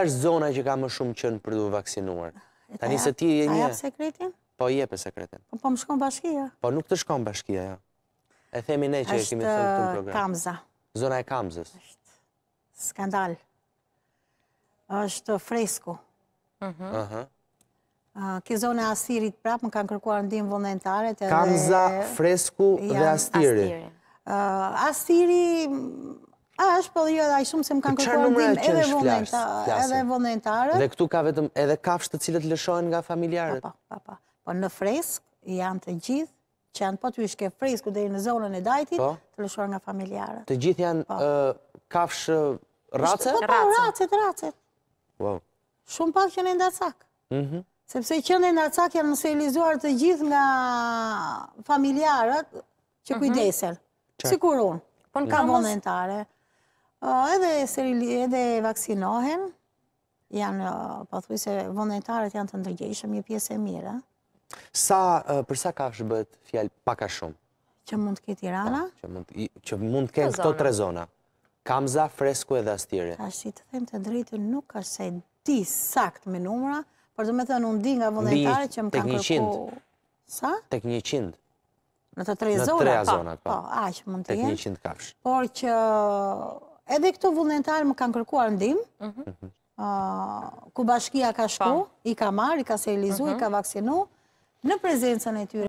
është zona që ka më shumë qënë për duhe vaksinuar? A po, jep sekretin? Po, jep e sekretin. Po, më shkon bashkia. Po, nuk të shkon bashkia, jo. E themi ne që e kemi thënë të në program. Êshtë kamza. Zona e kamzës. Êshtë skandal. Êshtë fresku. Mhm. Ki zona e astirit prapë, më kanë kërkuar ndimë vëndentaret. Kamza, fresku dhe astiri. Astiri... Astiri... A, është për po jo dhe ajë shumë se më kanë kërkuar ndim edhe vëndetarët. Dhe këtu ka vetëm edhe kafsh të cilët lëshojnë nga familjarët. Pa, pa, pa. Po në fresk janë të gjithë që janë po të ishke fresku dhe i në zonën e dajtit, po. të lëshojnë nga familjarët. Të gjithë janë po. kafsh rrace? Po, po, rrace, rrace. Wow. Shumë pa që kënë e ndacak. Mhm. Sepse që në ndacak janë nëse i lizuar të gjithë nga familjarët që mhm. kujdesen. Sikur unë. Po në kamonën tare, edhe edhe vaksinohen, janë, po thuj se vëndetarët janë të ndërgjeshëm, një pjesë e mire. Sa, përsa ka është bët fjallë paka shumë? Që mund të këtë tirana? Që mund të në këto tre zona? Kamza, fresku edhe astire? Ka shi të them të drejtë, nuk ka se di sakt me numra, për të me thënë undi nga vëndetarët që më ka kërku... Sa? Tek një qindë. Në të tre zonat, pa. Po, po. po aqë mund të jenë. Tek një qindë kafsh. Por që edhe këto vullnetarë më kanë kërkuar ndim, mhm. Mhm. ku bashkia ka shku, i ka marë, i ka serilizu, i mhm. ka vaksinu, në prezencën e tyre.